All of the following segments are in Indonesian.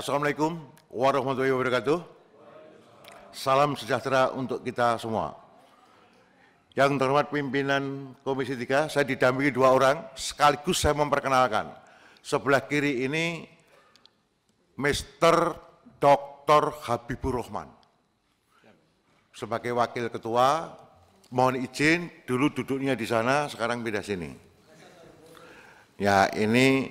Assalamualaikum warahmatullahi wabarakatuh. Salam sejahtera untuk kita semua. Yang terhormat pimpinan Komisi 3, saya didampingi dua orang, sekaligus saya memperkenalkan. Sebelah kiri ini Mr. Dr. Habibur Rahman. Sebagai Wakil Ketua, mohon izin dulu duduknya di sana, sekarang pindah sini. Ya ini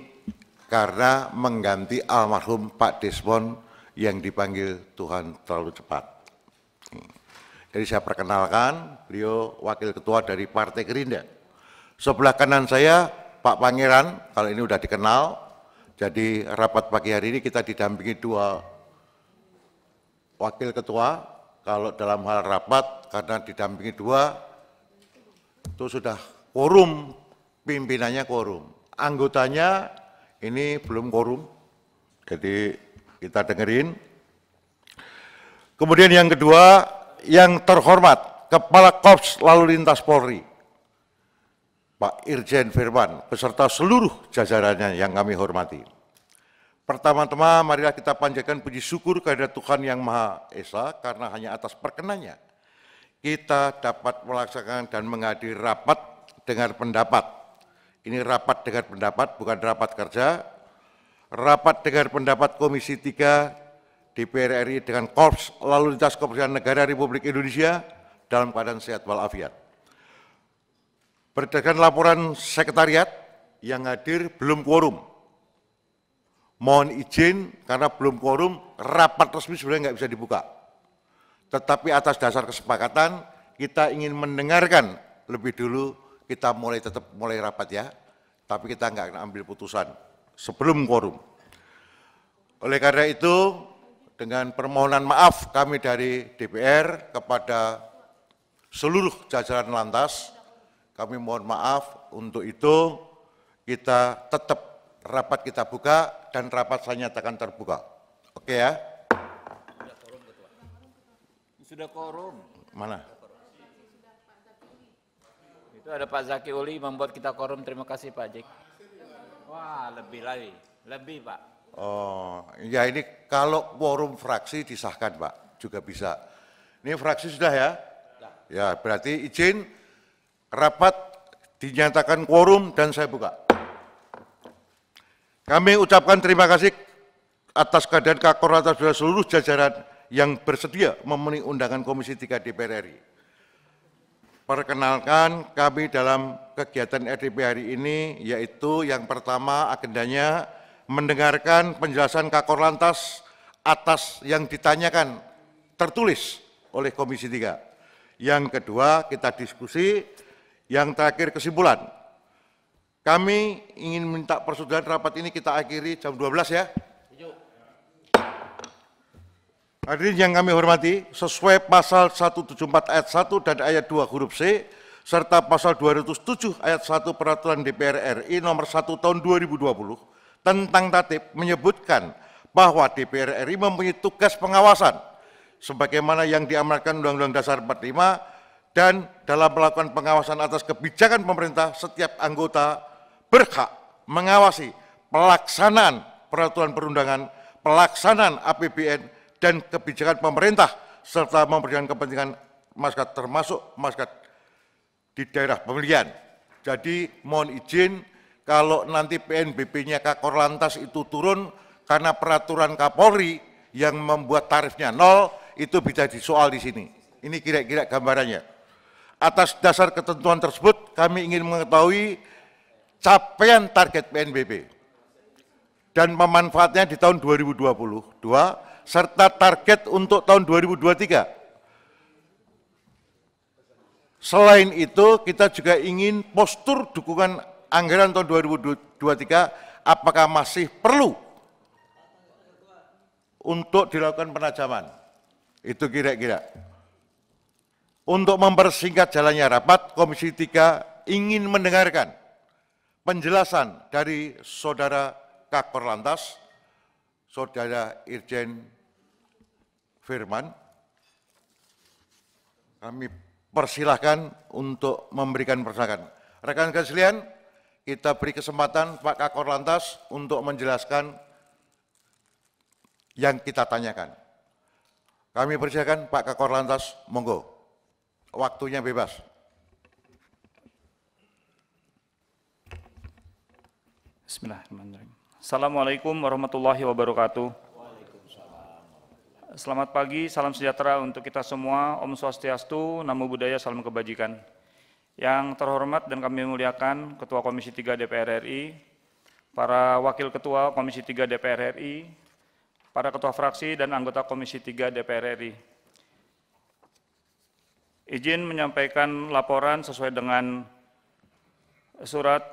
karena mengganti almarhum Pak Desmond yang dipanggil Tuhan terlalu cepat. Jadi saya perkenalkan, beliau wakil ketua dari Partai Gerindra. Sebelah kanan saya Pak Pangeran, kalau ini sudah dikenal, jadi rapat pagi hari ini kita didampingi dua wakil ketua, kalau dalam hal rapat karena didampingi dua, itu sudah quorum, pimpinannya quorum. Anggotanya ini belum korum, jadi kita dengerin. Kemudian yang kedua, yang terhormat Kepala Kops Lalu Lintas Polri, Pak Irjen Firman, beserta seluruh jajarannya yang kami hormati. Pertama-tama marilah kita panjatkan puji syukur kepada Tuhan Yang Maha Esa karena hanya atas perkenannya kita dapat melaksanakan dan menghadiri rapat dengan pendapat ini rapat dengar pendapat, bukan rapat kerja. Rapat dengar pendapat Komisi 3 DPR RI dengan Korps Lalu Lintas Kepolisian Negara Republik Indonesia dalam keadaan sehat walafiat. Berdasarkan laporan sekretariat yang hadir belum quorum. Mohon izin karena belum quorum, rapat resmi sebenarnya nggak bisa dibuka. Tetapi atas dasar kesepakatan, kita ingin mendengarkan lebih dulu kita mulai tetap mulai rapat ya, tapi kita nggak ambil putusan sebelum quorum. Oleh karena itu, dengan permohonan maaf kami dari DPR kepada seluruh jajaran lantas, kami mohon maaf untuk itu kita tetap rapat kita buka dan rapat saya nyatakan terbuka. Oke ya? Sudah korum. Mana? Itu ada Pak Zaki Uli membuat kita korum. Terima kasih Pak Jek. Wah, lebih lagi. Lebih, Pak. Oh, ya ini kalau quorum fraksi disahkan, Pak. Juga bisa. Ini fraksi sudah ya? Ya, berarti izin rapat dinyatakan quorum dan saya buka. Kami ucapkan terima kasih atas keadaan Kakor atas seluruh jajaran yang bersedia memenuhi undangan Komisi 3 DPR RI. Perkenalkan kami dalam kegiatan RDP hari ini yaitu yang pertama agendanya mendengarkan penjelasan Kakor Lantas atas yang ditanyakan tertulis oleh Komisi 3. Yang kedua kita diskusi, yang terakhir kesimpulan. Kami ingin minta persetujuan rapat ini kita akhiri jam 12 ya. Hadirin yang kami hormati, sesuai pasal 174 ayat 1 dan ayat 2 huruf C, serta pasal 207 ayat 1 Peraturan DPR RI nomor 1 tahun 2020 tentang tatib menyebutkan bahwa DPR RI mempunyai tugas pengawasan sebagaimana yang diamanatkan Undang-Undang Dasar 45 dan dalam melakukan pengawasan atas kebijakan pemerintah setiap anggota berhak mengawasi pelaksanaan peraturan perundangan, pelaksanaan APBN dan kebijakan pemerintah serta memperjuangkan kepentingan masyarakat termasuk masyarakat di daerah pemilihan. Jadi mohon izin kalau nanti PNBP-nya Kakor Lantas itu turun karena peraturan Kapolri yang membuat tarifnya nol itu bisa disoal di sini. Ini kira-kira gambarannya. Atas dasar ketentuan tersebut kami ingin mengetahui capaian target PNBP dan memanfaatnya di tahun 2022 serta target untuk tahun 2023. Selain itu, kita juga ingin postur dukungan anggaran tahun 2023 apakah masih perlu untuk dilakukan penajaman. Itu kira-kira. Untuk mempersingkat jalannya rapat, Komisi 3 ingin mendengarkan penjelasan dari Saudara Kakor Lantas, Saudara Irjen firman, kami persilahkan untuk memberikan persilakan. Rekan rekan sekalian, kita beri kesempatan Pak Kakor Lantas untuk menjelaskan yang kita tanyakan. Kami persilahkan Pak Kakor Lantas, monggo. Waktunya bebas. Bismillahirrahmanirrahim. Assalamualaikum warahmatullahi wabarakatuh. Selamat pagi, salam sejahtera untuk kita semua. Om Swastiastu, Namo Buddhaya, Salam Kebajikan. Yang terhormat dan kami muliakan Ketua Komisi 3 DPR RI, para Wakil Ketua Komisi 3 DPR RI, para Ketua Fraksi dan anggota Komisi 3 DPR RI. Izin menyampaikan laporan sesuai dengan surat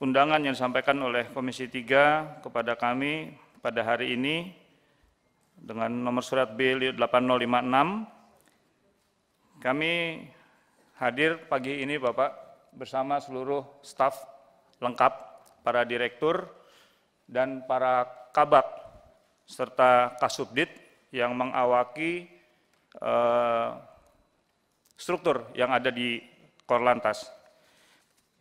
undangan yang disampaikan oleh Komisi 3 kepada kami pada hari ini dengan nomor surat B8056. Kami hadir pagi ini Bapak bersama seluruh staf lengkap, para direktur dan para kabak serta kasubdit yang mengawaki eh, struktur yang ada di Korlantas.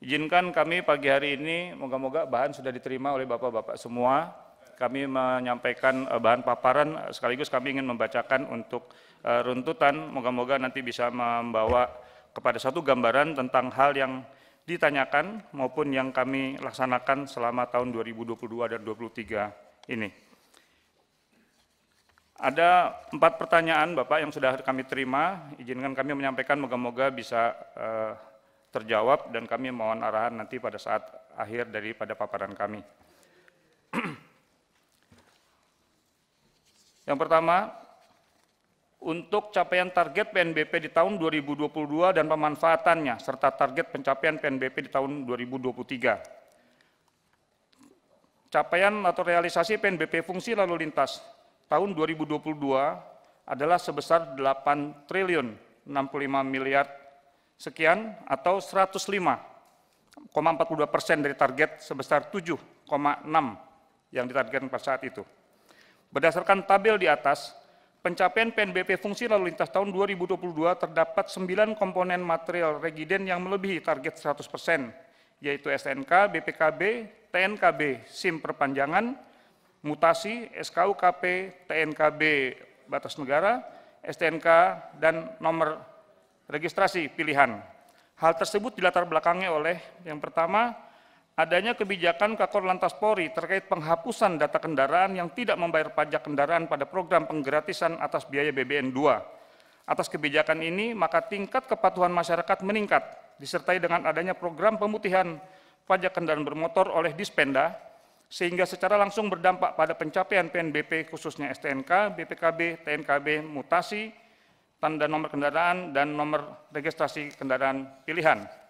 Izinkan kami pagi hari ini, moga-moga bahan sudah diterima oleh Bapak-Bapak semua kami menyampaikan eh, bahan paparan eh, sekaligus kami ingin membacakan untuk eh, runtutan moga-moga nanti bisa membawa kepada satu gambaran tentang hal yang ditanyakan maupun yang kami laksanakan selama tahun 2022 dan 2023 ini. Ada empat pertanyaan Bapak yang sudah kami terima, izinkan kami menyampaikan moga-moga bisa eh, terjawab dan kami mohon arahan nanti pada saat akhir daripada paparan kami. Yang pertama, untuk capaian target PNBP di tahun 2022 dan pemanfaatannya, serta target pencapaian PNBP di tahun 2023. Capaian atau realisasi PNBP fungsi lalu lintas tahun 2022 adalah sebesar 8 triliun 65 miliar sekian atau 105,42 persen dari target sebesar 7,6 yang ditargetkan pada saat itu. Berdasarkan tabel di atas, pencapaian PNBP fungsi lalu lintas tahun 2022 terdapat 9 komponen material regiden yang melebihi target 100%, yaitu SNK, BPKB, TNKB, SIM perpanjangan, mutasi, SKUKP, TNKB batas negara, STNK, dan nomor registrasi pilihan. Hal tersebut dilatar belakangnya oleh yang pertama, adanya kebijakan Kakor Lantas Polri terkait penghapusan data kendaraan yang tidak membayar pajak kendaraan pada program penggratisan atas biaya BBN 2. Atas kebijakan ini, maka tingkat kepatuhan masyarakat meningkat, disertai dengan adanya program pemutihan pajak kendaraan bermotor oleh Dispenda, sehingga secara langsung berdampak pada pencapaian PNBP khususnya STNK, BPKB, TNKB, mutasi, tanda nomor kendaraan, dan nomor registrasi kendaraan pilihan.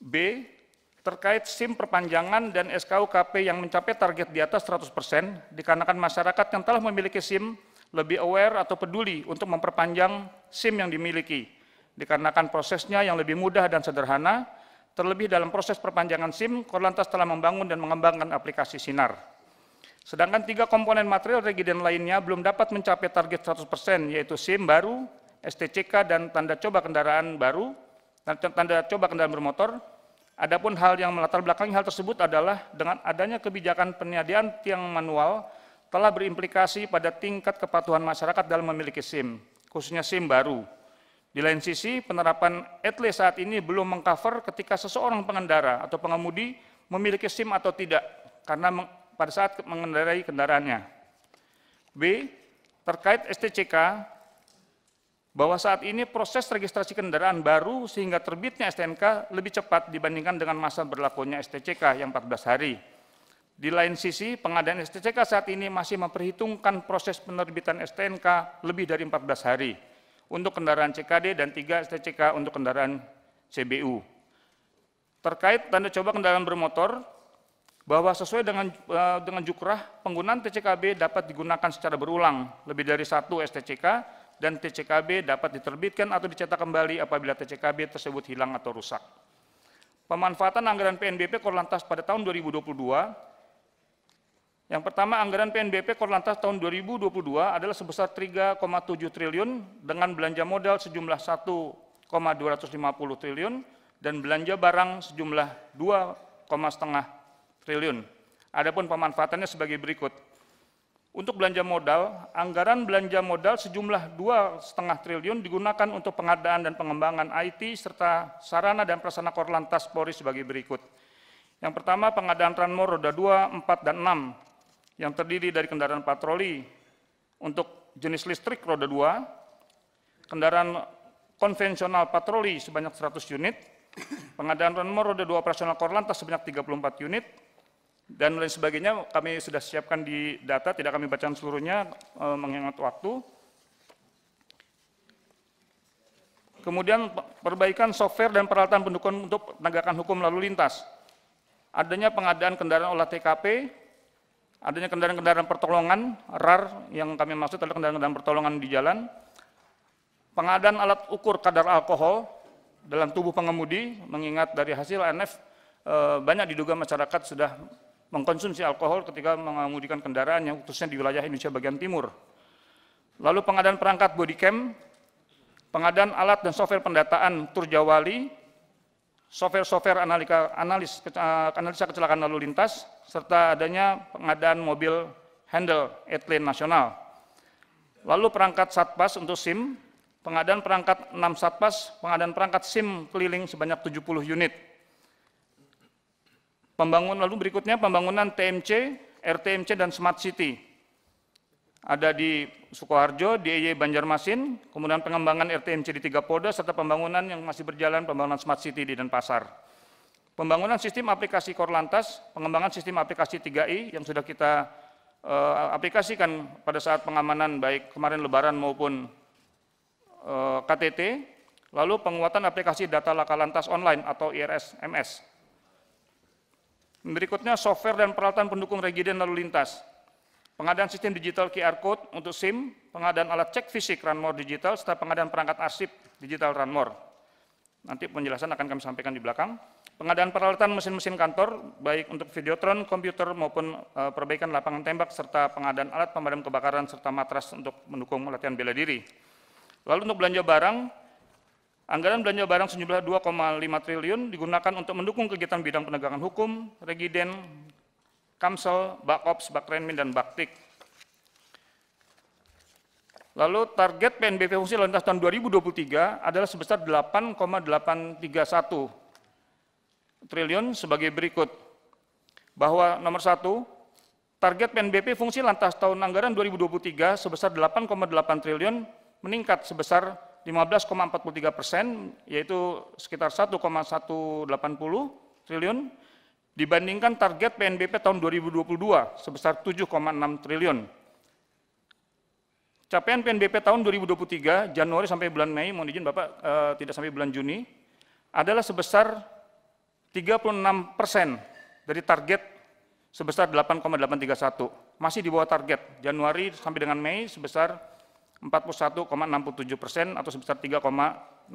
B. Terkait SIM perpanjangan dan SKUKP yang mencapai target di atas 100%, dikarenakan masyarakat yang telah memiliki SIM lebih aware atau peduli untuk memperpanjang SIM yang dimiliki, dikarenakan prosesnya yang lebih mudah dan sederhana, terlebih dalam proses perpanjangan SIM, Korlantas telah membangun dan mengembangkan aplikasi Sinar. Sedangkan tiga komponen material regiden lainnya belum dapat mencapai target 100%, yaitu SIM baru, STCK, dan tanda coba kendaraan baru, tanda coba kendaraan bermotor, Adapun hal yang melatar belakangi hal tersebut adalah dengan adanya kebijakan peniadaan tiang manual telah berimplikasi pada tingkat kepatuhan masyarakat dalam memiliki SIM, khususnya SIM baru. Di lain sisi, penerapan etle saat ini belum mengcover ketika seseorang pengendara atau pengemudi memiliki SIM atau tidak, karena pada saat mengendarai kendaraannya. B. Terkait STCK, bahwa saat ini proses registrasi kendaraan baru sehingga terbitnya STNK lebih cepat dibandingkan dengan masa berlakunya STCK yang 14 hari. Di lain sisi, pengadaan STCK saat ini masih memperhitungkan proses penerbitan STNK lebih dari 14 hari untuk kendaraan CKD dan 3 STCK untuk kendaraan CBU. Terkait tanda coba kendaraan bermotor, bahwa sesuai dengan eh, dengan jukrah, penggunaan TCKB dapat digunakan secara berulang, lebih dari satu STCK dan TCKB dapat diterbitkan atau dicetak kembali apabila TCKB tersebut hilang atau rusak. Pemanfaatan anggaran PNBP Korlantas pada tahun 2022 yang pertama, anggaran PNBP Korlantas tahun 2022 adalah sebesar 3,7 triliun dengan belanja modal sejumlah 1,250 triliun dan belanja barang sejumlah 2,5 triliun. Adapun pemanfaatannya sebagai berikut. Untuk belanja modal, anggaran belanja modal sejumlah dua 2,5 triliun digunakan untuk pengadaan dan pengembangan IT serta sarana dan prasarana Korlantas Polri sebagai berikut. Yang pertama pengadaan Tranmor roda 2, 4, dan 6 yang terdiri dari kendaraan patroli untuk jenis listrik roda 2, kendaraan konvensional patroli sebanyak 100 unit, pengadaan Tranmor roda 2 operasional Korlantas sebanyak 34 unit, dan lain sebagainya kami sudah siapkan di data, tidak kami bacakan seluruhnya eh, mengingat waktu. Kemudian perbaikan software dan peralatan pendukung untuk penegakan hukum lalu lintas. Adanya pengadaan kendaraan olah TKP, adanya kendaraan-kendaraan pertolongan, RAR yang kami maksud adalah kendaraan-kendaraan pertolongan di jalan, pengadaan alat ukur kadar alkohol dalam tubuh pengemudi, mengingat dari hasil NF eh, banyak diduga masyarakat sudah mengkonsumsi alkohol ketika mengemudikan kendaraan yang khususnya di wilayah Indonesia bagian timur. Lalu pengadaan perangkat bodycam, pengadaan alat dan software pendataan Turjawali, software-software analisa, analis, analisa kecelakaan lalu lintas, serta adanya pengadaan mobil handle etlin nasional. Lalu perangkat satpas untuk SIM, pengadaan perangkat 6 satpas, pengadaan perangkat SIM keliling sebanyak 70 unit. Pembangun lalu berikutnya pembangunan TMC, RTMC dan Smart City. Ada di Sukoharjo, di DIY e Banjarmasin, kemudian pengembangan RTMC di tiga polda serta pembangunan yang masih berjalan pembangunan Smart City di Denpasar. Pembangunan sistem aplikasi Korlantas, pengembangan sistem aplikasi 3i yang sudah kita e, aplikasikan pada saat pengamanan baik kemarin lebaran maupun e, eh, KTT, lalu penguatan aplikasi data laka lantas online atau IRS MS. Berikutnya software dan peralatan pendukung regiden lalu lintas. Pengadaan sistem digital QR code untuk SIM, pengadaan alat cek fisik RANMOR digital, serta pengadaan perangkat arsip digital RANMOR. Nanti penjelasan akan kami sampaikan di belakang. Pengadaan peralatan mesin-mesin kantor, baik untuk videotron, komputer, maupun eh, perbaikan lapangan tembak, serta pengadaan alat pemadam kebakaran, serta matras untuk mendukung latihan bela diri. Lalu untuk belanja barang, Anggaran belanja barang sejumlah 2,5 triliun digunakan untuk mendukung kegiatan bidang penegakan hukum, regiden, Kamsel, Bakops, Bakrenmin, dan Baktik. Lalu target PNBP fungsi lalu lintas tahun 2023 adalah sebesar 8,831 triliun sebagai berikut. Bahwa nomor satu, target PNBP fungsi lantas tahun anggaran 2023 sebesar 8,8 triliun meningkat sebesar 15,43 persen, yaitu sekitar 1,180 triliun, dibandingkan target PNBP tahun 2022 sebesar 7,6 triliun. Capaian PNBP tahun 2023, Januari sampai bulan Mei, mohon izin Bapak, e, tidak sampai bulan Juni, adalah sebesar 36 persen dari target sebesar 8,831. Masih di bawah target, Januari sampai dengan Mei sebesar 41,67 persen atau sebesar 3,679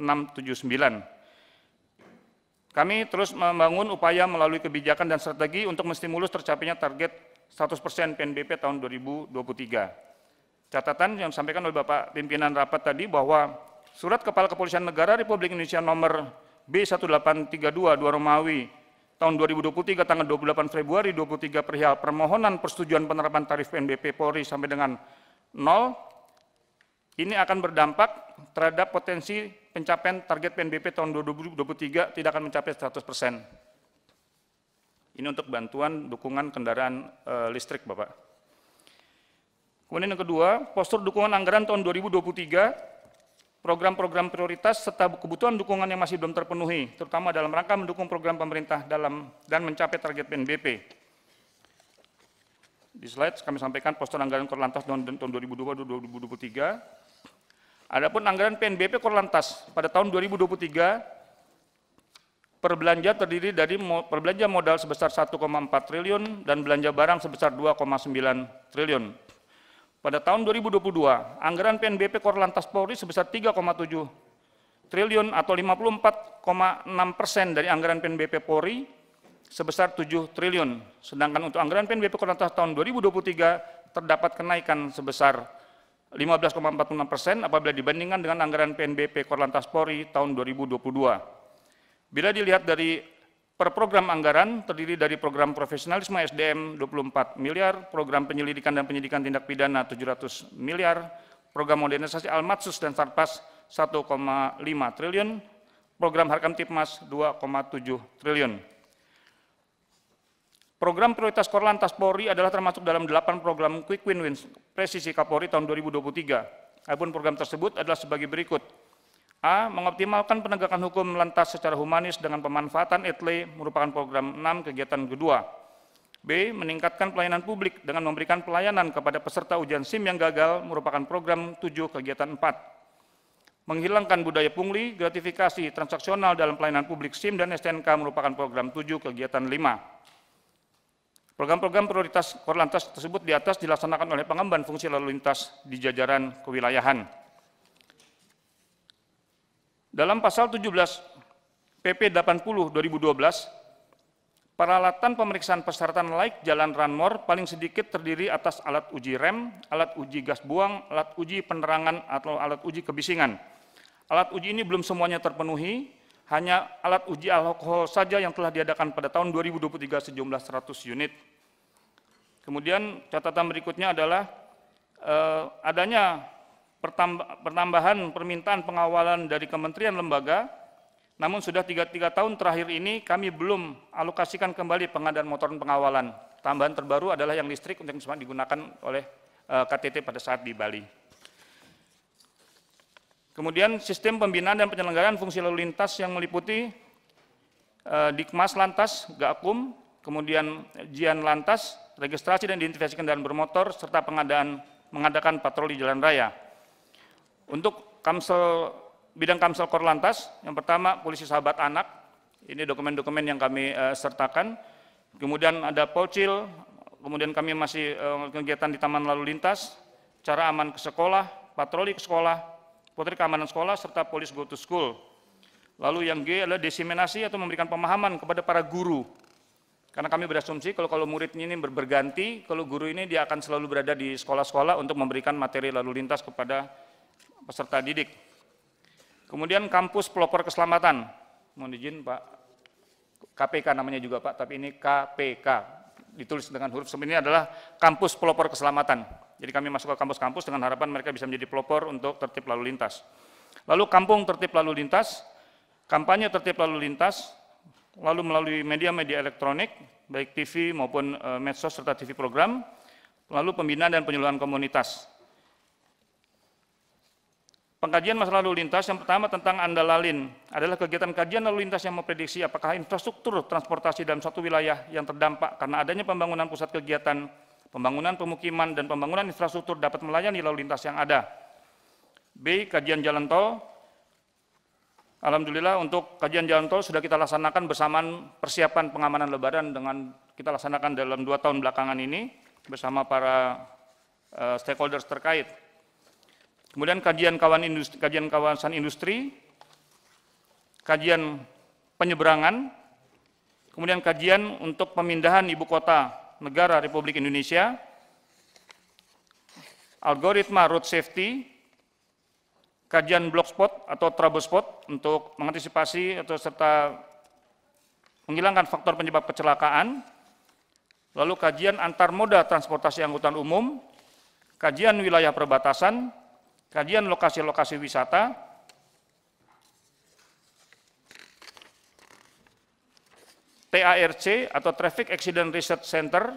kami terus membangun upaya melalui kebijakan dan strategi untuk menstimulus tercapainya target 100% persen PNBP tahun 2023. Catatan yang disampaikan oleh Bapak pimpinan rapat tadi bahwa Surat Kepala Kepolisian Negara Republik Indonesia nomor B1832 2 Romawi tahun 2023 tanggal 28 Februari 23 perihal permohonan persetujuan penerapan tarif PNBP Polri sampai dengan 0 ini akan berdampak terhadap potensi pencapaian target PNBP tahun 2023 tidak akan mencapai 100 persen. Ini untuk bantuan dukungan kendaraan e, listrik, Bapak. Kemudian yang kedua, postur dukungan anggaran tahun 2023, program-program prioritas serta kebutuhan dukungan yang masih belum terpenuhi, terutama dalam rangka mendukung program pemerintah dalam dan mencapai target PNBP. Di slide kami sampaikan postur anggaran Korlantas tahun 2022-2023, Adapun anggaran PNBP Korlantas pada tahun 2023 perbelanja terdiri dari perbelanja modal sebesar 1,4 triliun dan belanja barang sebesar 2,9 triliun. Pada tahun 2022, anggaran PNBP Korlantas Polri sebesar 3,7 triliun atau 54,6 persen dari anggaran PNBP Polri sebesar 7 triliun. Sedangkan untuk anggaran PNBP Korlantas tahun 2023 terdapat kenaikan sebesar 15,46 persen apabila dibandingkan dengan anggaran PNBP Korlantas Polri tahun 2022. Bila dilihat dari per program anggaran terdiri dari program profesionalisme SDM 24 miliar, program penyelidikan dan penyidikan tindak pidana 700 miliar, program modernisasi Almatsus dan Sarpas 1,5 triliun, program Harkam Tipmas 2,7 triliun. Program prioritas Korlantas Polri adalah termasuk dalam 8 program Quick Win Wins Presisi Kapolri tahun 2023. Adapun program tersebut adalah sebagai berikut. A. Mengoptimalkan penegakan hukum lantas secara humanis dengan pemanfaatan etle merupakan program 6 kegiatan kedua. B. Meningkatkan pelayanan publik dengan memberikan pelayanan kepada peserta ujian SIM yang gagal merupakan program 7 kegiatan 4 menghilangkan budaya pungli, gratifikasi transaksional dalam pelayanan publik SIM dan STNK merupakan program 7 kegiatan 5. Program-program prioritas Korlantas tersebut di atas dilaksanakan oleh pengemban fungsi lalu lintas di jajaran kewilayahan. Dalam pasal 17 PP 80 2012 Peralatan pemeriksaan persyaratan naik jalan Ranmor paling sedikit terdiri atas alat uji rem, alat uji gas buang, alat uji penerangan atau alat uji kebisingan. Alat uji ini belum semuanya terpenuhi hanya alat uji alkohol saja yang telah diadakan pada tahun 2023 sejumlah 100 unit. Kemudian catatan berikutnya adalah eh, adanya pertambahan permintaan pengawalan dari kementerian lembaga, namun sudah tiga, tiga tahun terakhir ini kami belum alokasikan kembali pengadaan motor pengawalan. Tambahan terbaru adalah yang listrik untuk yang digunakan oleh eh, KTT pada saat di Bali. Kemudian sistem pembinaan dan penyelenggaraan fungsi lalu lintas yang meliputi eh, Dikmas Lantas, Gakum, kemudian Jian Lantas, registrasi dan identifikasi kendaraan bermotor, serta pengadaan mengadakan patroli jalan raya. Untuk Kamsel bidang Kamsel Korlantas, yang pertama Polisi Sahabat Anak, ini dokumen-dokumen yang kami eh, sertakan. Kemudian ada Pocil, kemudian kami masih eh, kegiatan di Taman Lalu Lintas, cara aman ke sekolah, patroli ke sekolah, Putri Keamanan Sekolah, serta Polis Go to School. Lalu yang G adalah diseminasi atau memberikan pemahaman kepada para guru. Karena kami berasumsi kalau kalau muridnya ini berganti, kalau guru ini dia akan selalu berada di sekolah-sekolah untuk memberikan materi lalu lintas kepada peserta didik. Kemudian kampus pelopor keselamatan. Mohon izin Pak, KPK namanya juga Pak, tapi ini KPK, ditulis dengan huruf sebenarnya adalah kampus pelopor keselamatan. Jadi kami masuk ke kampus-kampus dengan harapan mereka bisa menjadi pelopor untuk tertib lalu lintas. Lalu kampung tertib lalu lintas, kampanye tertib lalu lintas, lalu melalui media-media elektronik, baik TV maupun e, medsos serta TV program, lalu pembinaan dan penyuluhan komunitas. Pengkajian masalah lalu lintas yang pertama tentang andalalin adalah kegiatan kajian lalu lintas yang memprediksi apakah infrastruktur transportasi dalam suatu wilayah yang terdampak karena adanya pembangunan pusat kegiatan Pembangunan pemukiman dan pembangunan infrastruktur dapat melayani lalu lintas yang ada. B. Kajian jalan tol. Alhamdulillah untuk kajian jalan tol sudah kita laksanakan bersamaan persiapan pengamanan lebaran dengan kita laksanakan dalam dua tahun belakangan ini bersama para uh, stakeholders terkait. Kemudian kajian kawan industri, kajian kawasan industri, kajian penyeberangan, kemudian kajian untuk pemindahan ibu kota negara Republik Indonesia, algoritma road safety, kajian block spot atau trouble spot untuk mengantisipasi atau serta menghilangkan faktor penyebab kecelakaan, lalu kajian antar moda transportasi angkutan umum, kajian wilayah perbatasan, kajian lokasi-lokasi wisata, TARC atau Traffic Accident Research Center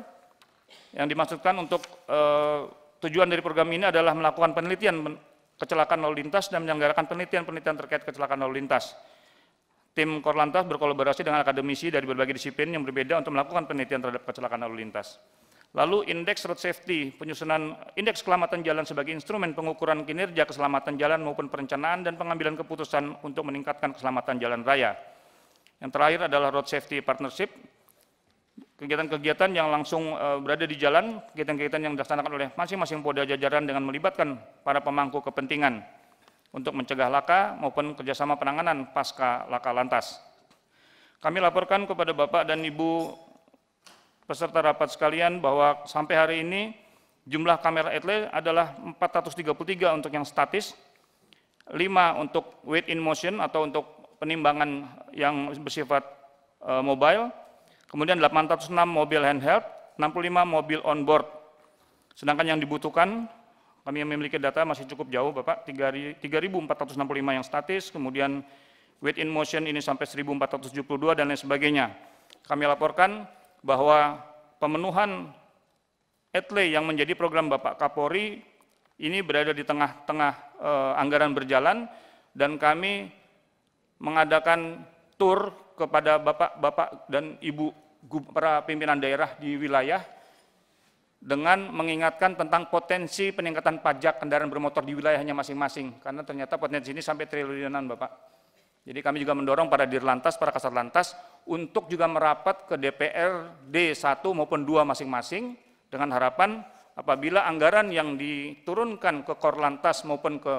yang dimaksudkan untuk eh, tujuan dari program ini adalah melakukan penelitian kecelakaan lalu lintas dan menyelenggarakan penelitian-penelitian terkait kecelakaan lalu lintas. Tim Korlantas berkolaborasi dengan akademisi dari berbagai disiplin yang berbeda untuk melakukan penelitian terhadap kecelakaan lalu lintas. Lalu indeks road safety, penyusunan indeks keselamatan jalan sebagai instrumen pengukuran kinerja keselamatan jalan maupun perencanaan dan pengambilan keputusan untuk meningkatkan keselamatan jalan raya. Yang terakhir adalah road safety partnership. Kegiatan-kegiatan yang langsung eh, berada di jalan, kegiatan-kegiatan yang dilaksanakan oleh masing-masing Polda jajaran dengan melibatkan para pemangku kepentingan untuk mencegah laka maupun kerjasama penanganan pasca laka lantas. Kami laporkan kepada Bapak dan Ibu peserta rapat sekalian bahwa sampai hari ini jumlah kamera etle adalah 433 untuk yang statis, 5 untuk weight in motion atau untuk penimbangan yang bersifat uh, mobile, kemudian 806 mobil handheld, 65 mobil on board. Sedangkan yang dibutuhkan, kami yang memiliki data masih cukup jauh Bapak, 3.465 yang statis, kemudian weight in motion ini sampai 1.472 dan lain sebagainya. Kami laporkan bahwa pemenuhan etle yang menjadi program Bapak Kapolri ini berada di tengah-tengah eh, anggaran berjalan dan kami mengadakan tur kepada bapak-bapak dan ibu para pimpinan daerah di wilayah dengan mengingatkan tentang potensi peningkatan pajak kendaraan bermotor di wilayahnya masing-masing karena ternyata potensi ini sampai triliunan Bapak. Jadi kami juga mendorong para dirlantas, para kasat lantas untuk juga merapat ke DPRD 1 maupun 2 masing-masing dengan harapan apabila anggaran yang diturunkan ke Korlantas maupun ke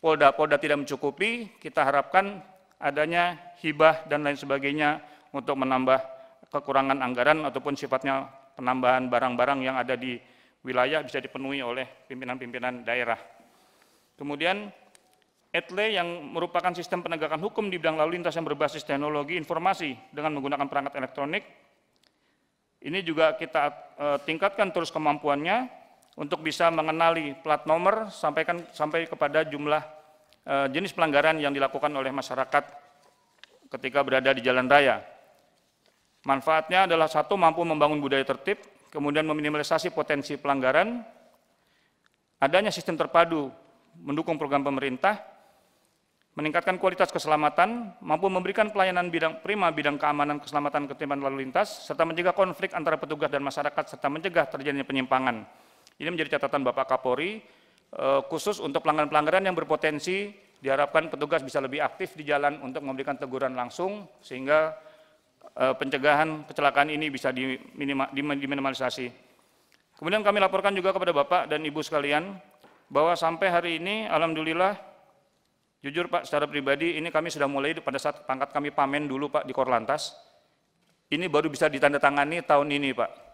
polda-polda tidak mencukupi, kita harapkan adanya hibah dan lain sebagainya untuk menambah kekurangan anggaran ataupun sifatnya penambahan barang-barang yang ada di wilayah bisa dipenuhi oleh pimpinan-pimpinan daerah. Kemudian ETLE yang merupakan sistem penegakan hukum di bidang lalu lintas yang berbasis teknologi informasi dengan menggunakan perangkat elektronik. Ini juga kita eh, tingkatkan terus kemampuannya untuk bisa mengenali plat nomor sampaikan sampai kepada jumlah e, jenis pelanggaran yang dilakukan oleh masyarakat ketika berada di jalan raya. Manfaatnya adalah satu mampu membangun budaya tertib, kemudian meminimalisasi potensi pelanggaran. Adanya sistem terpadu mendukung program pemerintah, meningkatkan kualitas keselamatan, mampu memberikan pelayanan bidang prima bidang keamanan keselamatan ketimbangan lalu lintas serta mencegah konflik antara petugas dan masyarakat serta mencegah terjadinya penyimpangan. Ini menjadi catatan Bapak Kapolri eh, khusus untuk pelanggaran-pelanggaran yang berpotensi diharapkan petugas bisa lebih aktif di jalan untuk memberikan teguran langsung sehingga eh, pencegahan kecelakaan ini bisa diminimalisasi. Kemudian kami laporkan juga kepada Bapak dan Ibu sekalian bahwa sampai hari ini alhamdulillah jujur Pak secara pribadi ini kami sudah mulai pada saat pangkat kami pamen dulu Pak di Korlantas. Ini baru bisa ditandatangani tahun ini Pak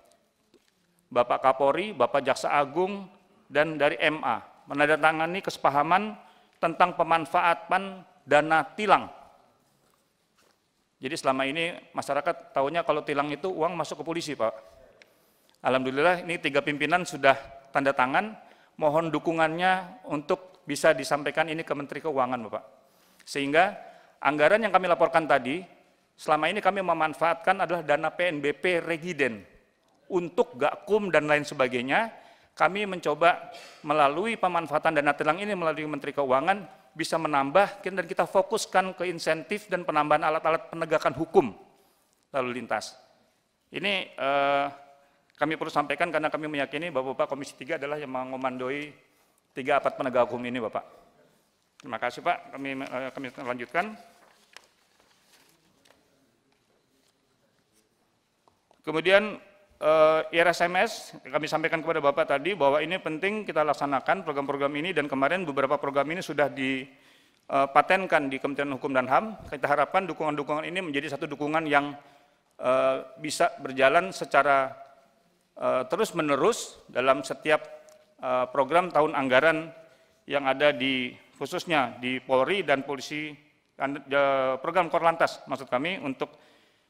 Bapak Kapolri, Bapak Jaksa Agung, dan dari MA menandatangani kesepahaman tentang pemanfaatan dana tilang. Jadi selama ini masyarakat tahunya kalau tilang itu uang masuk ke polisi, Pak. Alhamdulillah ini tiga pimpinan sudah tanda tangan, mohon dukungannya untuk bisa disampaikan ini ke Menteri Keuangan, Bapak. Sehingga anggaran yang kami laporkan tadi, selama ini kami memanfaatkan adalah dana PNBP Regiden, untuk gakum dan lain sebagainya, kami mencoba melalui pemanfaatan dana tilang ini melalui Menteri Keuangan bisa menambah dan kita fokuskan ke insentif dan penambahan alat-alat penegakan hukum lalu lintas. Ini eh, kami perlu sampaikan karena kami meyakini bahwa bapak Komisi 3 adalah yang mengomandoi tiga aparat penegak hukum ini Bapak. Terima kasih Pak, kami, eh, kami lanjutkan. Kemudian uh, eh, IRSMS kami sampaikan kepada Bapak tadi bahwa ini penting kita laksanakan program-program ini dan kemarin beberapa program ini sudah dipatenkan eh, di Kementerian Hukum dan HAM. Kita harapkan dukungan-dukungan ini menjadi satu dukungan yang uh, bisa berjalan secara uh, terus-menerus dalam setiap uh, program tahun anggaran yang ada di khususnya di Polri dan polisi program Korlantas maksud kami untuk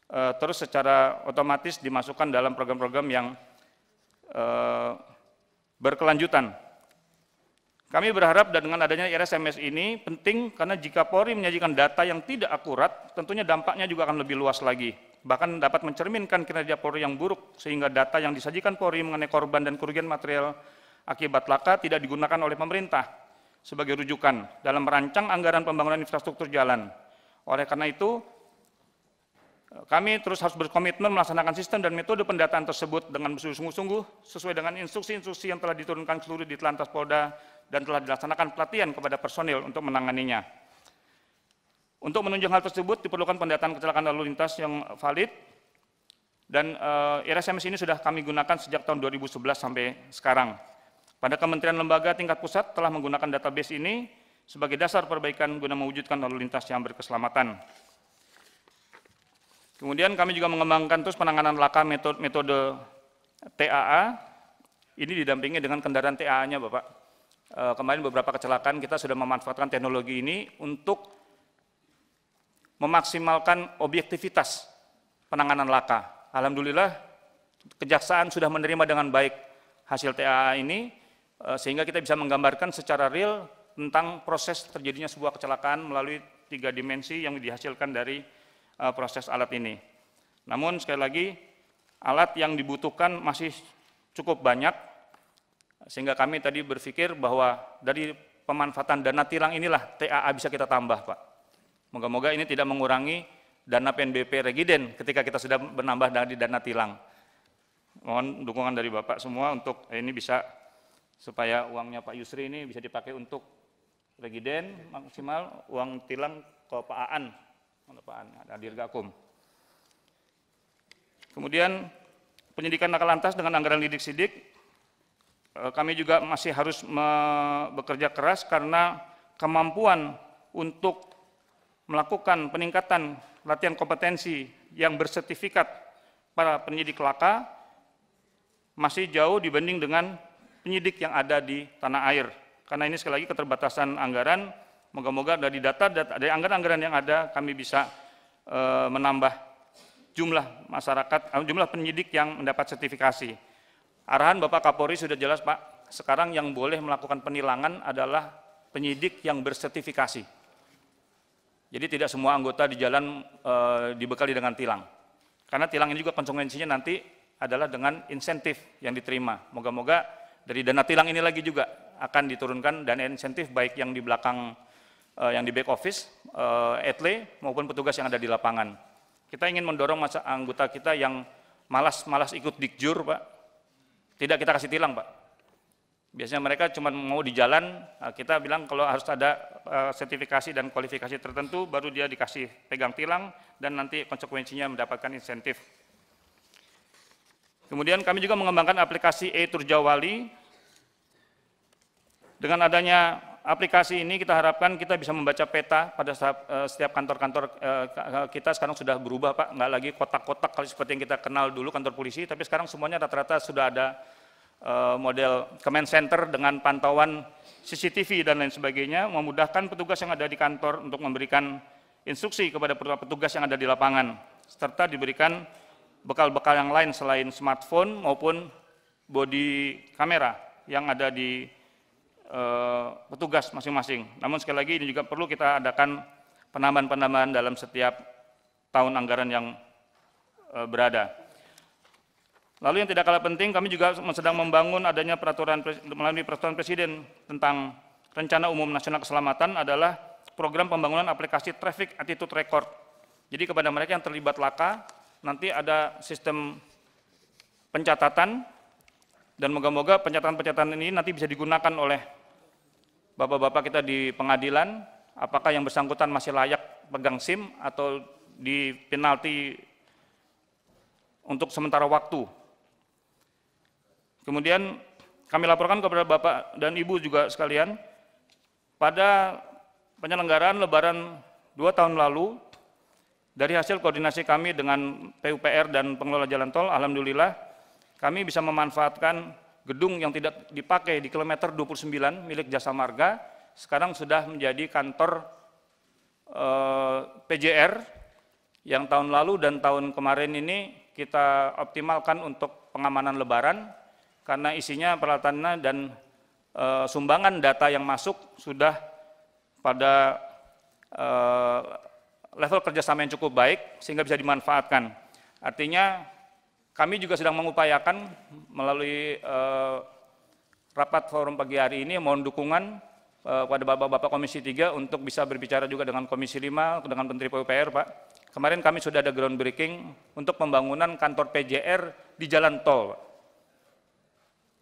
Eh, terus secara otomatis dimasukkan dalam program-program yang eh, berkelanjutan. Kami berharap dan dengan adanya RSMS ini penting karena jika Polri menyajikan data yang tidak akurat, tentunya dampaknya juga akan lebih luas lagi. Bahkan dapat mencerminkan kinerja Polri yang buruk, sehingga data yang disajikan Polri mengenai korban dan kerugian material akibat laka tidak digunakan oleh pemerintah sebagai rujukan dalam merancang anggaran pembangunan infrastruktur jalan. Oleh karena itu, kami terus harus berkomitmen melaksanakan sistem dan metode pendataan tersebut dengan sungguh sungguh sesuai dengan instruksi-instruksi yang telah diturunkan seluruh di Telantas Polda dan telah dilaksanakan pelatihan kepada personil untuk menanganinya. Untuk menunjang hal tersebut diperlukan pendataan kecelakaan lalu lintas yang valid dan e, eh, RSMS ini sudah kami gunakan sejak tahun 2011 sampai sekarang. Pada kementerian lembaga tingkat pusat telah menggunakan database ini sebagai dasar perbaikan guna mewujudkan lalu lintas yang berkeselamatan. Kemudian kami juga mengembangkan terus penanganan laka metode, metode TAA, ini didampingi dengan kendaraan TAA-nya Bapak. E, kemarin beberapa kecelakaan kita sudah memanfaatkan teknologi ini untuk memaksimalkan objektivitas penanganan laka. Alhamdulillah kejaksaan sudah menerima dengan baik hasil TAA ini e, sehingga kita bisa menggambarkan secara real tentang proses terjadinya sebuah kecelakaan melalui tiga dimensi yang dihasilkan dari Eh, proses alat ini. Namun sekali lagi alat yang dibutuhkan masih cukup banyak sehingga kami tadi berpikir bahwa dari pemanfaatan dana tilang inilah TAA bisa kita tambah, Pak. Moga-moga ini tidak mengurangi dana PNBP Regiden ketika kita sudah menambah dari dana tilang. Mohon dukungan dari Bapak semua untuk eh, ini bisa supaya uangnya Pak Yusri ini bisa dipakai untuk Regiden maksimal, uang tilang ke Pak Aan penepaan Hadir Gakum. Kemudian penyidikan nakal lantas dengan anggaran lidik sidik, eh, kami juga masih harus bekerja keras karena kemampuan untuk melakukan peningkatan latihan kompetensi yang bersertifikat para penyidik laka masih jauh dibanding dengan penyidik yang ada di tanah air. Karena ini sekali lagi keterbatasan anggaran, Moga-moga dari data, data dari anggaran-anggaran yang ada kami bisa e, menambah jumlah masyarakat, eh, jumlah penyidik yang mendapat sertifikasi. Arahan Bapak Kapolri sudah jelas Pak, sekarang yang boleh melakukan penilangan adalah penyidik yang bersertifikasi. Jadi tidak semua anggota di jalan e, dibekali dengan tilang. Karena tilang ini juga konsekuensinya nanti adalah dengan insentif yang diterima. Moga-moga dari dana tilang ini lagi juga akan diturunkan dan insentif baik yang di belakang uh, yang di back office, uh, eh, etle maupun petugas yang ada di lapangan. Kita ingin mendorong masa anggota kita yang malas-malas ikut dikjur, Pak. Tidak kita kasih tilang, Pak. Biasanya mereka cuma mau di jalan, eh, kita bilang kalau harus ada sertifikasi dan kualifikasi tertentu, baru dia dikasih pegang tilang, dan nanti konsekuensinya mendapatkan insentif. Kemudian kami juga mengembangkan aplikasi e-Turjawali. Dengan adanya aplikasi ini kita harapkan kita bisa membaca peta pada eh, setiap kantor-kantor eh, kita sekarang sudah berubah Pak, nggak lagi kotak-kotak kali seperti yang kita kenal dulu kantor polisi, tapi sekarang semuanya rata-rata sudah ada eh, model command center dengan pantauan CCTV dan lain sebagainya, memudahkan petugas yang ada di kantor untuk memberikan instruksi kepada petugas yang ada di lapangan, serta diberikan bekal-bekal yang lain selain smartphone maupun body kamera yang ada di Eh, petugas masing-masing. Namun sekali lagi ini juga perlu kita adakan penambahan-penambahan dalam setiap tahun anggaran yang eh, berada. Lalu yang tidak kalah penting, kami juga sedang membangun adanya peraturan melalui peraturan presiden tentang rencana umum nasional keselamatan adalah program pembangunan aplikasi traffic attitude record. Jadi kepada mereka yang terlibat laka, nanti ada sistem pencatatan dan moga-moga pencatatan-pencatatan ini nanti bisa digunakan oleh bapak-bapak kita di pengadilan, apakah yang bersangkutan masih layak pegang SIM atau di penalti untuk sementara waktu. Kemudian kami laporkan kepada Bapak dan Ibu juga sekalian, pada penyelenggaraan lebaran dua tahun lalu, dari hasil koordinasi kami dengan PUPR dan pengelola jalan tol, Alhamdulillah, kami bisa memanfaatkan gedung yang tidak dipakai di kilometer 29 milik Jasa Marga sekarang sudah menjadi kantor eh, PJR yang tahun lalu dan tahun kemarin ini kita optimalkan untuk pengamanan lebaran karena isinya peralatannya dan e, sumbangan data yang masuk sudah pada e, level kerjasama yang cukup baik sehingga bisa dimanfaatkan. Artinya kami juga sedang mengupayakan melalui eh, rapat forum pagi hari ini mohon dukungan eh, pada Bapak-Bapak Komisi 3 untuk bisa berbicara juga dengan Komisi 5, dengan Menteri PUPR Pak. Kemarin kami sudah ada groundbreaking untuk pembangunan kantor PJR di jalan tol.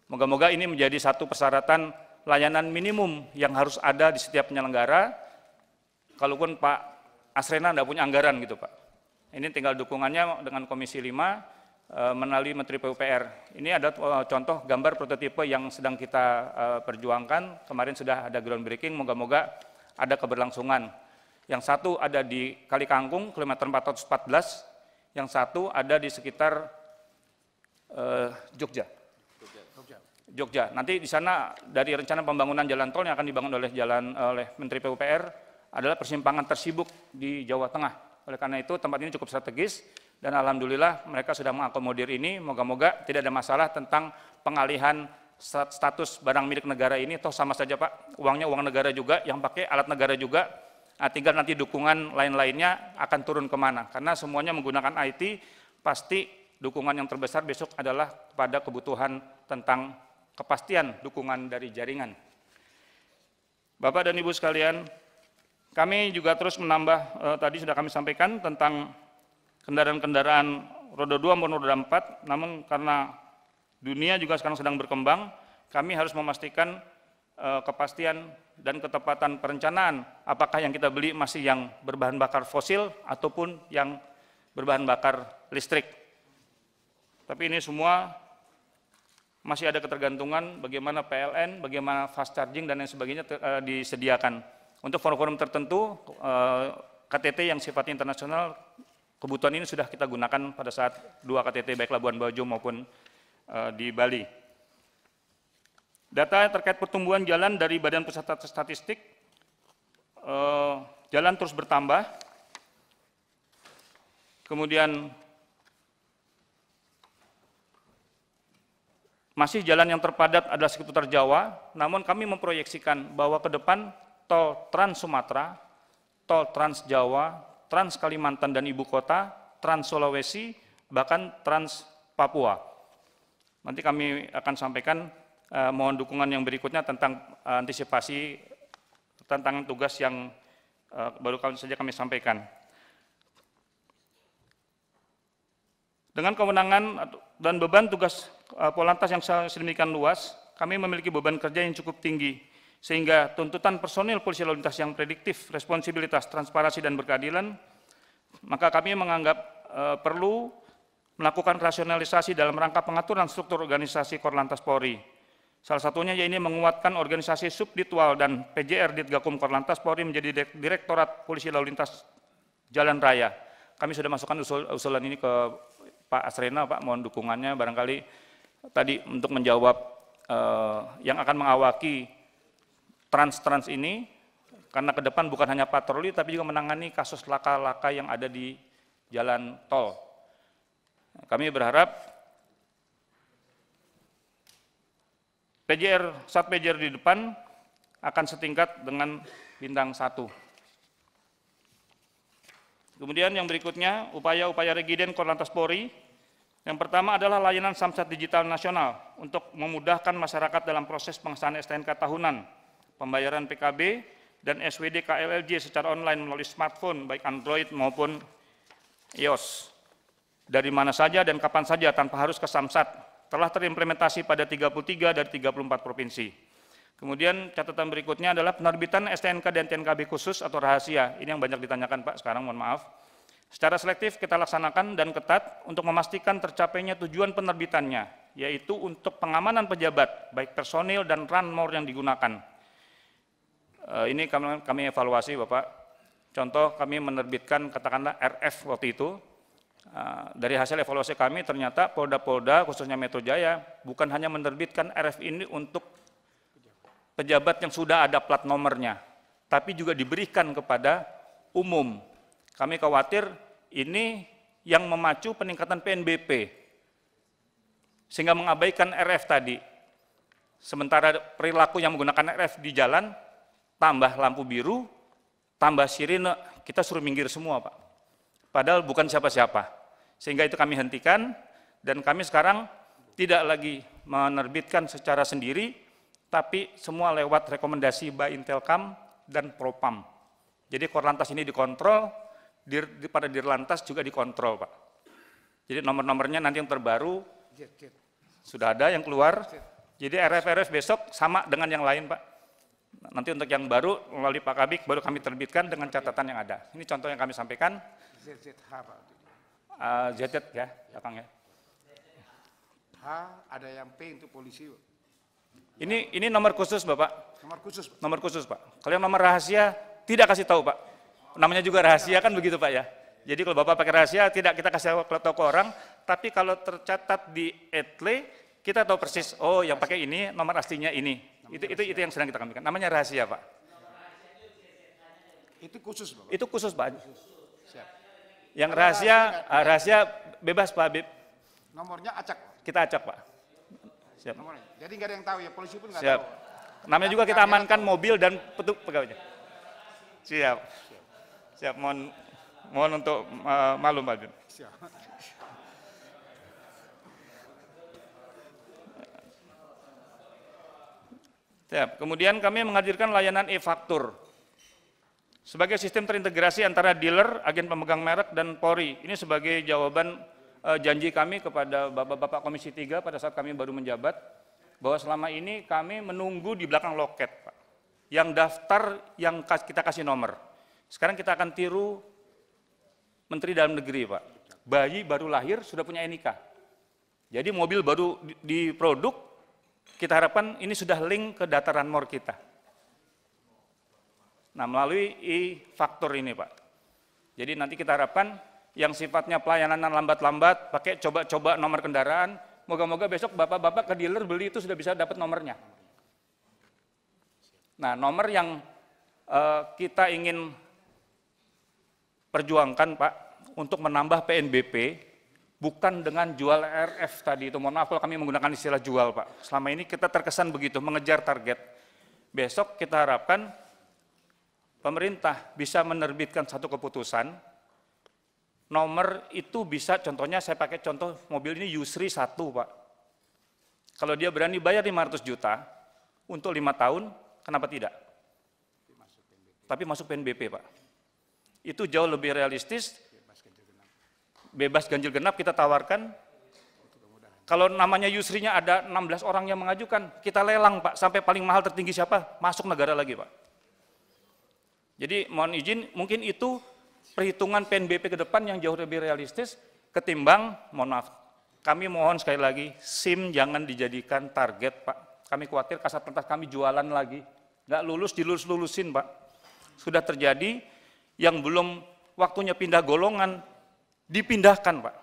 Moga-moga ini menjadi satu persyaratan layanan minimum yang harus ada di setiap penyelenggara, kalaupun Pak Asrena tidak punya anggaran gitu Pak. Ini tinggal dukungannya dengan Komisi 5, Eh, menali Menteri PUPR. Ini ada eh, contoh gambar prototipe yang sedang kita eh, perjuangkan. Kemarin sudah ada groundbreaking, moga-moga ada keberlangsungan. Yang satu ada di Kali Kangkung, kilometer 414, yang satu ada di sekitar Jogja. Jogja. Jogja. Nanti di sana dari rencana pembangunan jalan tol yang akan dibangun oleh jalan oleh Menteri PUPR adalah persimpangan tersibuk di Jawa Tengah. Oleh karena itu tempat ini cukup strategis dan alhamdulillah mereka sudah mengakomodir ini. Moga-moga tidak ada masalah tentang pengalihan status barang milik negara ini toh sama saja Pak, uangnya uang negara juga, yang pakai alat negara juga. Nah, tinggal nanti dukungan lain-lainnya akan turun kemana. Karena semuanya menggunakan IT, pasti dukungan yang terbesar besok adalah pada kebutuhan tentang kepastian dukungan dari jaringan. Bapak dan Ibu sekalian, kami juga terus menambah, eh, tadi sudah kami sampaikan tentang kendaraan-kendaraan roda 2 maupun roda 4, namun karena dunia juga sekarang sedang berkembang, kami harus memastikan e, kepastian dan ketepatan perencanaan apakah yang kita beli masih yang berbahan bakar fosil ataupun yang berbahan bakar listrik. Tapi ini semua masih ada ketergantungan bagaimana PLN, bagaimana fast charging dan lain sebagainya ter, e, disediakan. Untuk forum-forum tertentu e, eh, KTT yang sifatnya internasional Kebutuhan ini sudah kita gunakan pada saat dua KTT baik Labuan Bajo maupun uh, di Bali. Data terkait pertumbuhan jalan dari Badan Pusat Statistik, uh, jalan terus bertambah, kemudian masih jalan yang terpadat adalah sekitar Jawa, namun kami memproyeksikan bahwa ke depan tol Trans Sumatera, tol Trans Jawa, Trans Kalimantan dan ibu kota, Trans Sulawesi, bahkan Trans Papua. Nanti kami akan sampaikan eh, mohon dukungan yang berikutnya tentang eh, antisipasi tantangan tugas yang eh, baru saja kami sampaikan. Dengan kewenangan dan beban tugas eh, Polantas yang sedemikian luas, kami memiliki beban kerja yang cukup tinggi sehingga tuntutan personil polisi lalu lintas yang prediktif, responsibilitas, transparansi, dan berkeadilan, maka kami menganggap e, perlu melakukan rasionalisasi dalam rangka pengaturan struktur organisasi Korlantas Polri. Salah satunya yaitu menguatkan organisasi subditual dan PJR Ditgakum Korlantas Polri menjadi Direktorat Polisi Lalu Lintas Jalan Raya. Kami sudah masukkan usul, usulan ini ke Pak Asrena, Pak mohon dukungannya barangkali tadi untuk menjawab e, yang akan mengawaki trans-trans ini, karena ke depan bukan hanya patroli, tapi juga menangani kasus laka-laka yang ada di jalan tol. Kami berharap PJR, Sat PJR di depan akan setingkat dengan bintang satu. Kemudian yang berikutnya, upaya-upaya Regiden Korlantas Polri. Yang pertama adalah layanan Samsat Digital Nasional untuk memudahkan masyarakat dalam proses pengesahan STNK tahunan pembayaran PKB, dan SWD KLLJ secara online melalui smartphone, baik Android maupun iOS. Dari mana saja dan kapan saja tanpa harus ke Samsat, telah terimplementasi pada 33 dari 34 provinsi. Kemudian catatan berikutnya adalah penerbitan STNK dan TNKB khusus atau rahasia. Ini yang banyak ditanyakan Pak sekarang, mohon maaf. Secara selektif kita laksanakan dan ketat untuk memastikan tercapainya tujuan penerbitannya, yaitu untuk pengamanan pejabat, baik personil dan run more yang digunakan. Eh, ini kami, kami evaluasi Bapak. Contoh kami menerbitkan katakanlah RF waktu itu. Eh, dari hasil evaluasi kami ternyata Polda-Polda khususnya Metro Jaya bukan hanya menerbitkan RF ini untuk pejabat yang sudah ada plat nomornya, tapi juga diberikan kepada umum. Kami khawatir ini yang memacu peningkatan PNBP, sehingga mengabaikan RF tadi. Sementara perilaku yang menggunakan RF di jalan tambah lampu biru, tambah sirine, kita suruh minggir semua Pak. Padahal bukan siapa-siapa. Sehingga itu kami hentikan dan kami sekarang tidak lagi menerbitkan secara sendiri, tapi semua lewat rekomendasi by Intelcam dan Propam. Jadi Korlantas ini dikontrol, dir, pada Dirlantas juga dikontrol Pak. Jadi nomor-nomornya nanti yang terbaru, sudah ada yang keluar. Jadi RF-RF besok sama dengan yang lain Pak. Nanti untuk yang baru melalui Pak Kabik baru kami terbitkan dengan catatan yang ada. Ini contoh yang kami sampaikan. ZZH Pak. Uh, ah, ZZ ya, datang ya. H ada yang P untuk polisi. Ini ini nomor khusus Bapak. Nomor khusus. Pak. Nomor khusus Pak. Kalau yang nomor rahasia tidak kasih tahu Pak. Namanya juga rahasia kan begitu Pak ya. Jadi kalau Bapak pakai rahasia tidak kita kasih tahu ke orang, tapi kalau tercatat di etle kita tahu persis oh yang pakai ini nomor aslinya ini itu, itu, itu yang sedang kita kembangkan. Namanya rahasia, Pak. Itu khusus, Pak. Itu khusus, Pak. Khusus. Siap. Yang rahasia, rahasia, bebas, Pak Habib. Nomornya acak. Kita acak, Pak. Siap. Nomornya. Jadi nggak ada yang tahu ya, polisi pun nggak tahu. Namanya juga kita amankan mobil dan petuk pegawainya. Siap. Siap. Mohon mohon untuk uh, eh, malum Pak Habib. Siap. Siap. Ya, kemudian kami menghadirkan layanan e-faktur sebagai sistem terintegrasi antara dealer, agen pemegang merek, dan Polri. Ini sebagai jawaban e, janji kami kepada Bapak-Bapak Komisi 3 pada saat kami baru menjabat, bahwa selama ini kami menunggu di belakang loket, Pak. Yang daftar, yang kita kasih nomor. Sekarang kita akan tiru Menteri Dalam Negeri, Pak. Bayi baru lahir, sudah punya enika. Jadi mobil baru diproduk, kita harapkan ini sudah link ke dataran mor kita. Nah, melalui e faktor ini, Pak. Jadi nanti kita harapkan yang sifatnya pelayanan lambat-lambat, pakai coba-coba nomor kendaraan, moga-moga besok bapak-bapak ke dealer beli itu sudah bisa dapat nomornya. Nah, nomor yang uh, kita ingin perjuangkan, Pak, untuk menambah PNBP bukan dengan jual RF tadi itu. Mohon maaf kalau kami menggunakan istilah jual, Pak. Selama ini kita terkesan begitu, mengejar target. Besok kita harapkan pemerintah bisa menerbitkan satu keputusan, nomor itu bisa, contohnya saya pakai contoh mobil ini Yusri 1, Pak. Kalau dia berani bayar 500 juta untuk lima tahun, kenapa tidak? Tapi masuk PNBP, Pak. Itu jauh lebih realistis bebas ganjil genap kita tawarkan. Kalau namanya yusrinya ada 16 orang yang mengajukan, kita lelang Pak, sampai paling mahal tertinggi siapa, masuk negara lagi Pak. Jadi mohon izin, mungkin itu perhitungan PNBP ke depan yang jauh lebih realistis ketimbang, mohon maaf, kami mohon sekali lagi, SIM jangan dijadikan target Pak. Kami khawatir kasat pentas kami jualan lagi, nggak lulus dilulus-lulusin Pak. Sudah terjadi, yang belum waktunya pindah golongan, dipindahkan Pak,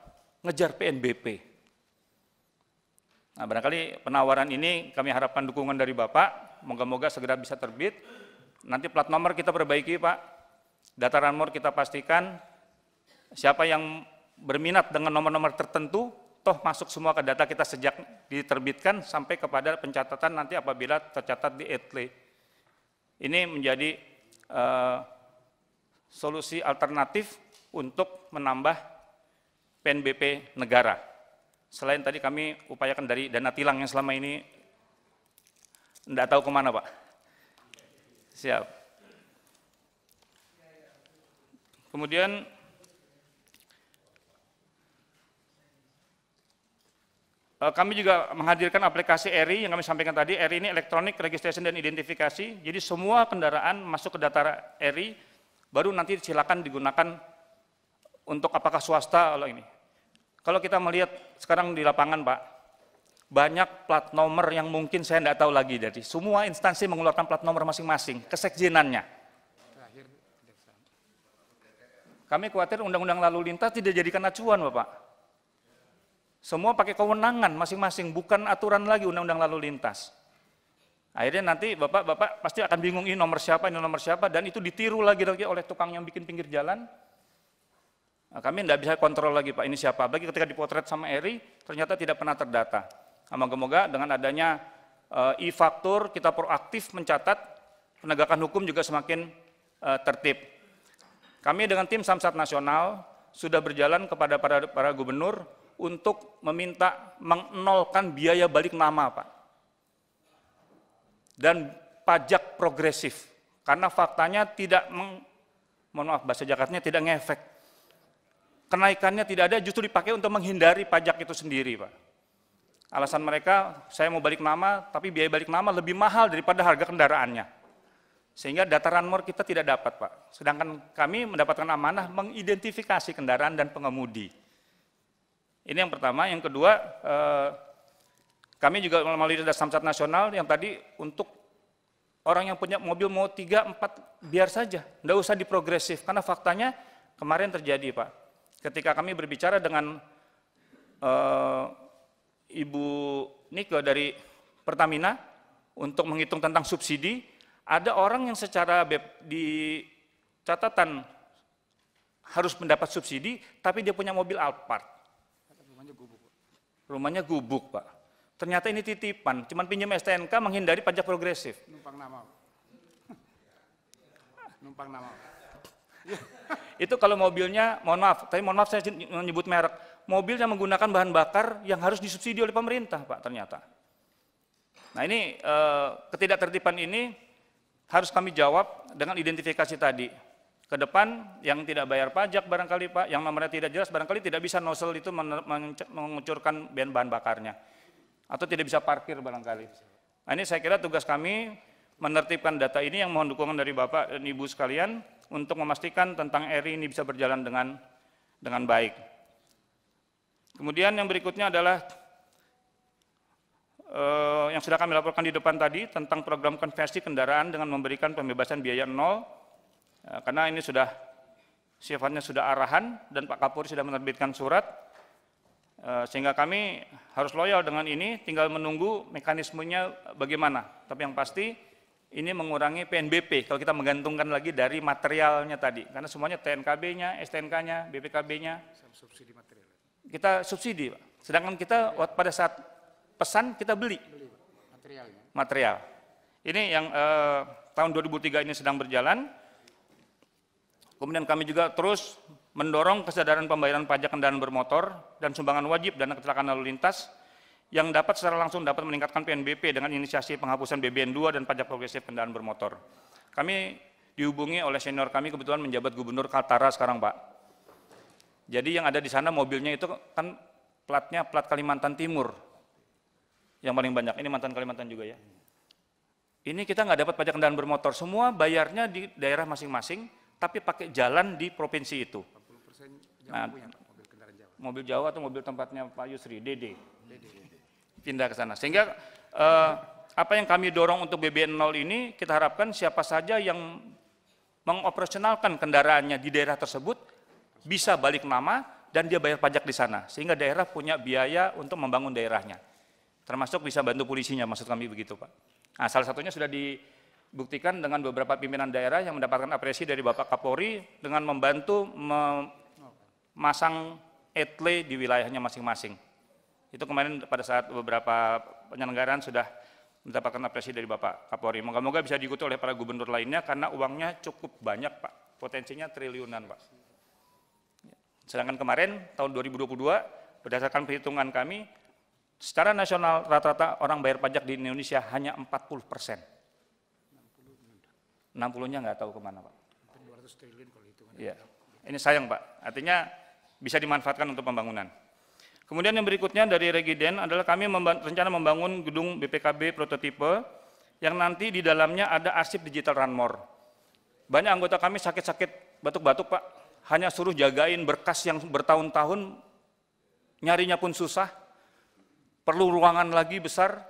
ngejar PNBP. Nah barangkali penawaran ini kami harapkan dukungan dari Bapak, moga-moga segera bisa terbit. Nanti plat nomor kita perbaiki Pak, dataran mor kita pastikan, siapa yang berminat dengan nomor-nomor tertentu, toh masuk semua ke data kita sejak diterbitkan sampai kepada pencatatan nanti apabila tercatat di etle. Ini menjadi uh, solusi alternatif untuk menambah PNBP negara. Selain tadi kami upayakan dari dana tilang yang selama ini tidak tahu kemana Pak. Siap. Kemudian eh, Kami juga menghadirkan aplikasi ERI yang kami sampaikan tadi. ERI ini elektronik Registration dan Identifikasi. Jadi semua kendaraan masuk ke data ERI, baru nanti silakan digunakan untuk apakah swasta kalau ini. Kalau kita melihat sekarang di lapangan Pak, banyak plat nomor yang mungkin saya tidak tahu lagi. Jadi semua instansi mengeluarkan plat nomor masing-masing, kesekjenannya. Kami khawatir undang-undang lalu lintas tidak jadikan acuan Bapak. Semua pakai kewenangan masing-masing, bukan aturan lagi undang-undang lalu lintas. Akhirnya nanti bapak-bapak pasti akan bingung ini nomor siapa, ini nomor siapa, dan itu ditiru lagi lagi oleh tukang yang bikin pinggir jalan, Nah, kami tidak bisa kontrol lagi Pak ini siapa. Bagi ketika dipotret sama Eri ternyata tidak pernah terdata. Amal nah, moga dengan adanya eh, e-faktur kita proaktif mencatat penegakan hukum juga semakin eh, tertib. Kami dengan tim Samsat Nasional sudah berjalan kepada para, para gubernur untuk meminta mengenolkan biaya balik nama Pak. Dan pajak progresif. Karena faktanya tidak, meng, mohon maaf bahasa Jakarta tidak ngefek kenaikannya tidak ada justru dipakai untuk menghindari pajak itu sendiri, Pak. Alasan mereka, saya mau balik nama, tapi biaya balik nama lebih mahal daripada harga kendaraannya. Sehingga dataran ranmor kita tidak dapat, Pak. Sedangkan kami mendapatkan amanah mengidentifikasi kendaraan dan pengemudi. Ini yang pertama. Yang kedua, eh, kami juga melalui dasar samsat nasional yang tadi untuk orang yang punya mobil mau 3, 4, biar saja. Tidak usah diprogresif, karena faktanya kemarin terjadi, Pak ketika kami berbicara dengan uh, Ibu Nike dari Pertamina untuk menghitung tentang subsidi, ada orang yang secara di catatan harus mendapat subsidi, tapi dia punya mobil Alphard. Rumahnya gubuk. Rumahnya gubuk, Pak. Ternyata ini titipan, cuman pinjam STNK menghindari pajak progresif. Numpang nama. Numpang nama. itu kalau mobilnya, mohon maaf, tapi mohon maaf saya menyebut merek, mobil yang menggunakan bahan bakar yang harus disubsidi oleh pemerintah, Pak, ternyata. Nah ini e, ketidaktertiban ini harus kami jawab dengan identifikasi tadi. Ke depan yang tidak bayar pajak barangkali Pak, yang nomornya tidak jelas barangkali tidak bisa nozzle itu mengucurkan bahan bakarnya. Atau tidak bisa parkir barangkali. Nah, ini saya kira tugas kami menertibkan data ini yang mohon dukungan dari Bapak dan Ibu sekalian untuk memastikan tentang RI ini bisa berjalan dengan dengan baik. Kemudian yang berikutnya adalah eh, yang sudah kami laporkan di depan tadi tentang program konversi kendaraan dengan memberikan pembebasan biaya nol, ya, karena ini sudah sifatnya sudah arahan dan Pak Kapolri sudah menerbitkan surat, eh, sehingga kami harus loyal dengan ini, tinggal menunggu mekanismenya bagaimana. Tapi yang pasti ini mengurangi PNBP kalau kita menggantungkan lagi dari materialnya tadi. Karena semuanya TNKB-nya, STNK-nya, BPKB-nya. Subsidi material. Kita subsidi, Pak. Sedangkan kita pada saat pesan kita beli. beli materialnya. Material. Ini yang eh, tahun 2003 ini sedang berjalan. Kemudian kami juga terus mendorong kesadaran pembayaran pajak kendaraan bermotor dan sumbangan wajib dana kecelakaan lalu lintas yang dapat secara langsung dapat meningkatkan PNBP dengan inisiasi penghapusan BBN 2 dan pajak progresif kendaraan bermotor. Kami dihubungi oleh senior kami kebetulan menjabat gubernur Kaltara sekarang, Pak. Jadi yang ada di sana mobilnya itu kan platnya plat Kalimantan Timur yang paling banyak. Ini mantan Kalimantan juga ya. Ini kita nggak dapat pajak kendaraan bermotor, semua bayarnya di daerah masing-masing, tapi pakai jalan di provinsi itu. nah, mobil Jawa. Mobil Jawa atau mobil tempatnya Pak Yusri, DD. DD pindah ke sana. Sehingga eh, apa yang kami dorong untuk BBN 0 ini kita harapkan siapa saja yang mengoperasionalkan kendaraannya di daerah tersebut bisa balik nama dan dia bayar pajak di sana sehingga daerah punya biaya untuk membangun daerahnya. Termasuk bisa bantu polisinya maksud kami begitu, Pak. Nah, salah satunya sudah dibuktikan dengan beberapa pimpinan daerah yang mendapatkan apresiasi dari Bapak Kapolri dengan membantu memasang etle di wilayahnya masing-masing. Itu kemarin pada saat beberapa penyelenggaraan sudah mendapatkan apresiasi dari Bapak Kapolri. Moga-moga bisa diikuti oleh para gubernur lainnya karena uangnya cukup banyak Pak, potensinya triliunan Pak. Sedangkan kemarin tahun 2022 berdasarkan perhitungan kami secara nasional rata-rata orang bayar pajak di Indonesia hanya 40 persen. 60-nya nggak tahu kemana Pak. 200 triliun kalau hitungannya. Iya. Ini sayang Pak, artinya bisa dimanfaatkan untuk pembangunan. Kemudian yang berikutnya dari Regiden adalah kami memba rencana membangun gedung BPKB prototipe yang nanti di dalamnya ada arsip digital Ranmor. Banyak anggota kami sakit-sakit batuk-batuk Pak, hanya suruh jagain berkas yang bertahun-tahun, nyarinya pun susah, perlu ruangan lagi besar,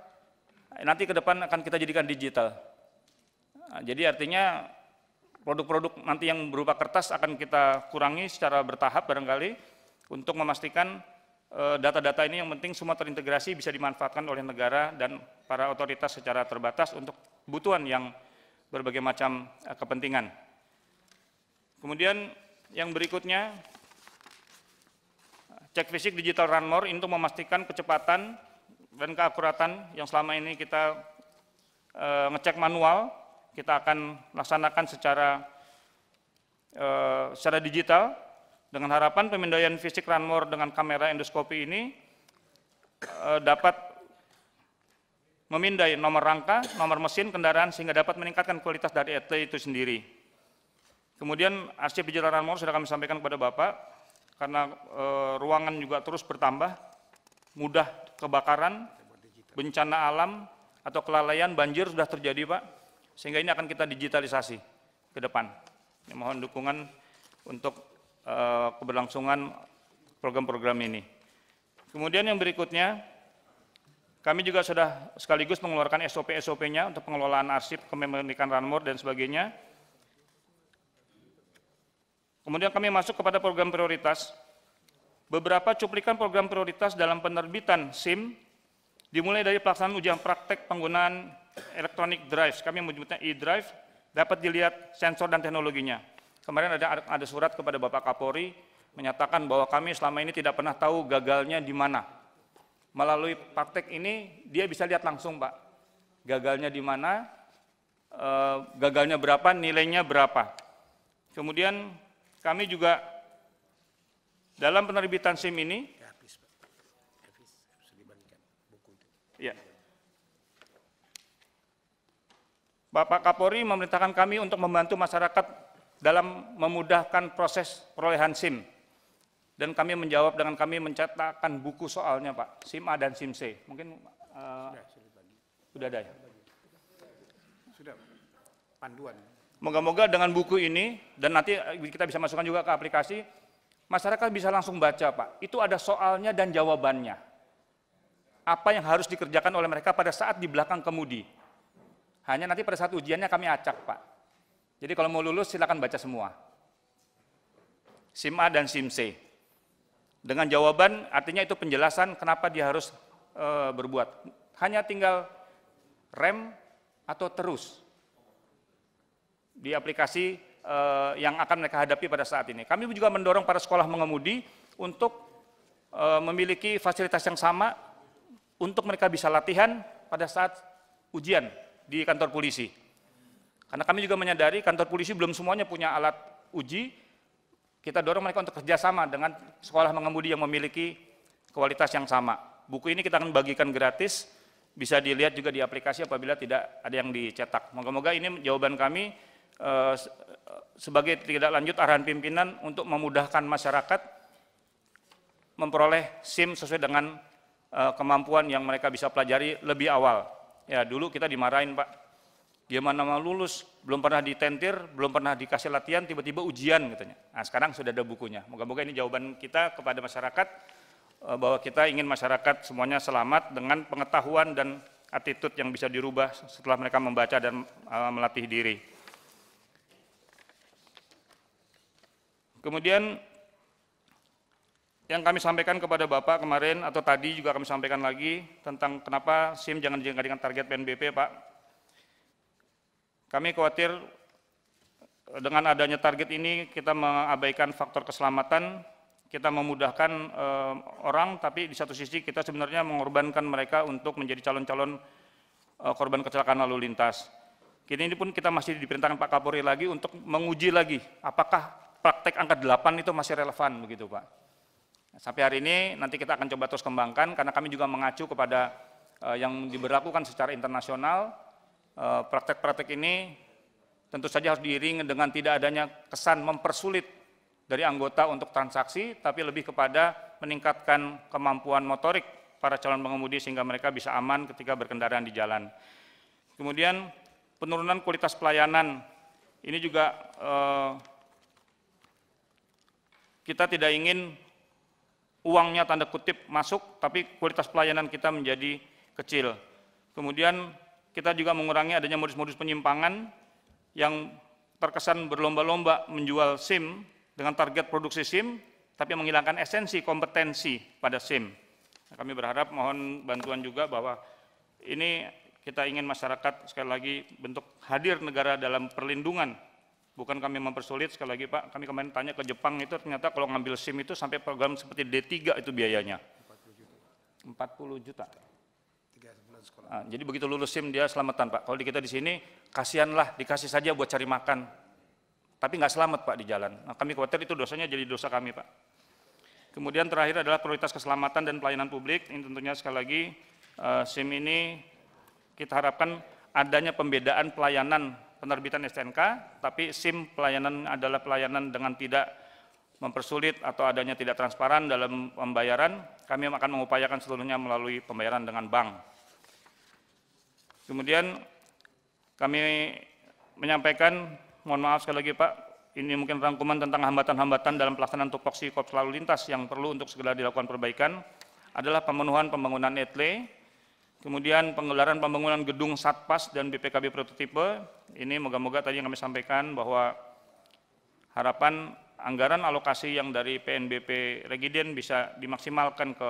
nanti ke depan akan kita jadikan digital. Nah, jadi artinya produk-produk nanti yang berupa kertas akan kita kurangi secara bertahap barangkali untuk memastikan Eh, data-data ini yang penting semua terintegrasi bisa dimanfaatkan oleh negara dan para otoritas secara terbatas untuk kebutuhan yang berbagai macam eh, kepentingan. Kemudian yang berikutnya, cek fisik digital run more untuk memastikan kecepatan dan keakuratan yang selama ini kita e, ngecek manual, kita akan laksanakan secara e, secara digital dengan harapan pemindaian fisik ranmor dengan kamera endoskopi ini eh, dapat memindai nomor rangka, nomor mesin kendaraan sehingga dapat meningkatkan kualitas dari ET itu sendiri. Kemudian arsip digital ranmor sudah kami sampaikan kepada Bapak karena e, ruangan juga terus bertambah, mudah kebakaran, bencana alam atau kelalaian banjir sudah terjadi, Pak. Sehingga ini akan kita digitalisasi ke depan. Ya, mohon dukungan untuk Eh, keberlangsungan program-program ini. Kemudian yang berikutnya, kami juga sudah sekaligus mengeluarkan SOP-SOP-nya untuk pengelolaan arsip kepemilikan Ranmor dan sebagainya. Kemudian kami masuk kepada program prioritas. Beberapa cuplikan program prioritas dalam penerbitan SIM dimulai dari pelaksanaan ujian praktek penggunaan elektronik drive, kami menyebutnya e-drive, dapat dilihat sensor dan teknologinya. Kemarin ada ada surat kepada Bapak Kapolri menyatakan bahwa kami selama ini tidak pernah tahu gagalnya di mana. Melalui praktek ini dia bisa lihat langsung, Pak. Gagalnya di mana? E, gagalnya berapa? Nilainya berapa? Kemudian kami juga dalam penerbitan SIM ini Ya. Bapak Kapolri memerintahkan kami untuk membantu masyarakat dalam memudahkan proses perolehan SIM. Dan kami menjawab dengan kami mencetakkan buku soalnya Pak, SIM A dan SIM C. Mungkin uh, sudah, sudah, ada ya? Sudah, panduan. Moga-moga dengan buku ini, dan nanti eh, kita bisa masukkan juga ke aplikasi, masyarakat bisa langsung baca Pak. Itu ada soalnya dan jawabannya. Apa yang harus dikerjakan oleh mereka pada saat di belakang kemudi. Hanya nanti pada saat ujiannya kami acak Pak jadi kalau mau lulus silakan baca semua. SIM A dan SIM C. Dengan jawaban artinya itu penjelasan kenapa dia harus e, berbuat. Hanya tinggal rem atau terus di aplikasi e, yang akan mereka hadapi pada saat ini. Kami juga mendorong para sekolah mengemudi untuk e, memiliki fasilitas yang sama untuk mereka bisa latihan pada saat ujian di kantor polisi karena kami juga menyadari kantor polisi belum semuanya punya alat uji, kita dorong mereka untuk kerjasama dengan sekolah mengemudi yang memiliki kualitas yang sama. Buku ini kita akan bagikan gratis, bisa dilihat juga di aplikasi apabila tidak ada yang dicetak. Moga-moga ini jawaban kami eh, sebagai tidak lanjut arahan pimpinan untuk memudahkan masyarakat memperoleh SIM sesuai dengan eh, kemampuan yang mereka bisa pelajari lebih awal. Ya dulu kita dimarahin Pak, Gimana mau lulus, belum pernah ditentir, belum pernah dikasih latihan, tiba-tiba ujian katanya. Nah sekarang sudah ada bukunya. Moga-moga ini jawaban kita kepada masyarakat eh, bahwa kita ingin masyarakat semuanya selamat dengan pengetahuan dan attitude yang bisa dirubah setelah mereka membaca dan eh, melatih diri. Kemudian yang kami sampaikan kepada Bapak kemarin atau tadi juga kami sampaikan lagi tentang kenapa SIM jangan dijadikan target PNBP Pak kami khawatir eh, dengan adanya target ini kita mengabaikan faktor keselamatan, kita memudahkan e, orang, tapi di satu sisi kita sebenarnya mengorbankan mereka untuk menjadi calon-calon e, korban kecelakaan lalu lintas. Kini ini pun kita masih diperintahkan Pak Kapolri lagi untuk menguji lagi apakah praktek angka 8 itu masih relevan begitu Pak. Sampai hari ini nanti kita akan coba terus kembangkan karena kami juga mengacu kepada e, yang diberlakukan secara internasional Eh, praktek-praktek ini tentu saja harus diiringi dengan tidak adanya kesan mempersulit dari anggota untuk transaksi, tapi lebih kepada meningkatkan kemampuan motorik para calon pengemudi sehingga mereka bisa aman ketika berkendaraan di jalan. Kemudian penurunan kualitas pelayanan ini juga eh, kita tidak ingin uangnya tanda kutip masuk, tapi kualitas pelayanan kita menjadi kecil. Kemudian kita juga mengurangi adanya modus-modus penyimpangan yang terkesan berlomba-lomba menjual SIM dengan target produksi SIM, tapi menghilangkan esensi kompetensi pada SIM. Nah, kami berharap mohon bantuan juga bahwa ini kita ingin masyarakat sekali lagi bentuk hadir negara dalam perlindungan. Bukan kami mempersulit, sekali lagi Pak, kami kemarin tanya ke Jepang itu ternyata kalau ngambil SIM itu sampai program seperti D3 itu biayanya. 40 juta. 40 juta dan sekolah. Nah, jadi begitu lulus SIM dia selamatan Pak. Kalau di kita di sini kasihanlah dikasih saja buat cari makan. Tapi nggak selamat Pak di jalan. Nah, kami khawatir itu dosanya jadi dosa kami Pak. Kemudian terakhir adalah prioritas keselamatan dan pelayanan publik. Ini tentunya sekali lagi uh, SIM ini kita harapkan adanya pembedaan pelayanan penerbitan STNK, tapi SIM pelayanan adalah pelayanan dengan tidak mempersulit atau adanya tidak transparan dalam pembayaran, kami akan mengupayakan seluruhnya melalui pembayaran dengan bank. Kemudian kami menyampaikan, mohon maaf sekali lagi Pak, ini mungkin rangkuman tentang hambatan-hambatan dalam pelaksanaan tupoksi kops lalu lintas yang perlu untuk segera dilakukan perbaikan adalah pemenuhan pembangunan etle, kemudian penggelaran pembangunan gedung Satpas dan BPKB prototipe. Ini moga-moga tadi yang kami sampaikan bahwa harapan anggaran alokasi yang dari PNBP Regiden bisa dimaksimalkan ke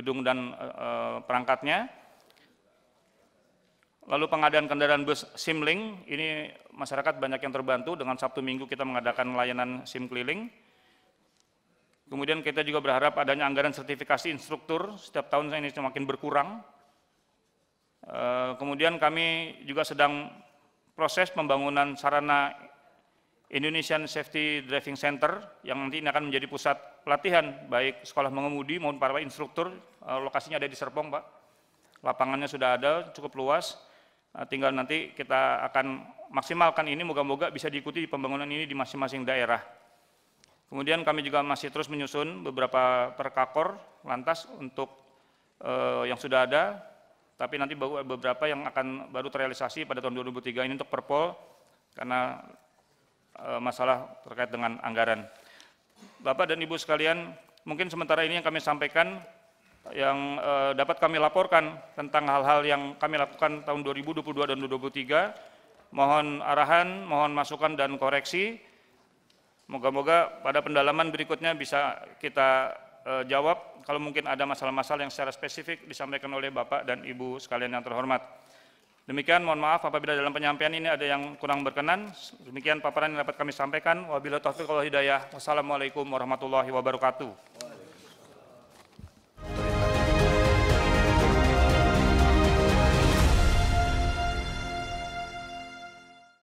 gedung dan e, perangkatnya Lalu pengadaan kendaraan bus SIMLink, ini masyarakat banyak yang terbantu dengan Sabtu Minggu kita mengadakan layanan SIM keliling. Kemudian kita juga berharap adanya anggaran sertifikasi instruktur, setiap tahun ini semakin berkurang. Eh, kemudian kami juga sedang proses pembangunan sarana Indonesian Safety Driving Center yang nanti ini akan menjadi pusat pelatihan baik sekolah mengemudi maupun para instruktur, eh, lokasinya ada di Serpong Pak. Lapangannya sudah ada, cukup luas Nah, tinggal nanti kita akan maksimalkan ini, moga-moga bisa diikuti di pembangunan ini di masing-masing daerah. Kemudian kami juga masih terus menyusun beberapa perkakor lantas untuk eh, yang sudah ada, tapi nanti beberapa yang akan baru terrealisasi pada tahun 2003 ini untuk perpol, karena eh, masalah terkait dengan anggaran. Bapak dan Ibu sekalian, mungkin sementara ini yang kami sampaikan, yang eh, dapat kami laporkan tentang hal-hal yang kami lakukan tahun 2022 dan 2023. Mohon arahan, mohon masukan dan koreksi. Moga-moga pada pendalaman berikutnya bisa kita eh, jawab kalau mungkin ada masalah-masalah yang secara spesifik disampaikan oleh Bapak dan Ibu sekalian yang terhormat. Demikian mohon maaf apabila dalam penyampaian ini ada yang kurang berkenan. Demikian paparan yang dapat kami sampaikan. Wabillahi taufiq wal hidayah. Wassalamualaikum warahmatullahi wabarakatuh.